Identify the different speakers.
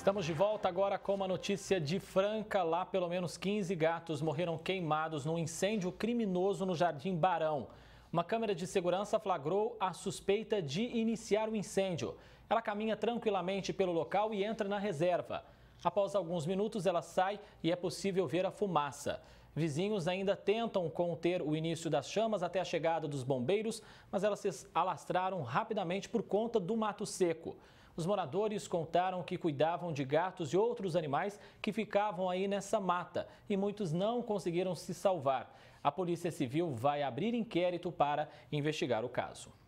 Speaker 1: Estamos de volta agora com uma notícia de Franca. Lá, pelo menos 15 gatos morreram queimados num incêndio criminoso no Jardim Barão. Uma câmera de segurança flagrou a suspeita de iniciar o incêndio. Ela caminha tranquilamente pelo local e entra na reserva. Após alguns minutos, ela sai e é possível ver a fumaça. Vizinhos ainda tentam conter o início das chamas até a chegada dos bombeiros, mas elas se alastraram rapidamente por conta do mato seco. Os moradores contaram que cuidavam de gatos e outros animais que ficavam aí nessa mata e muitos não conseguiram se salvar. A Polícia Civil vai abrir inquérito para investigar o caso.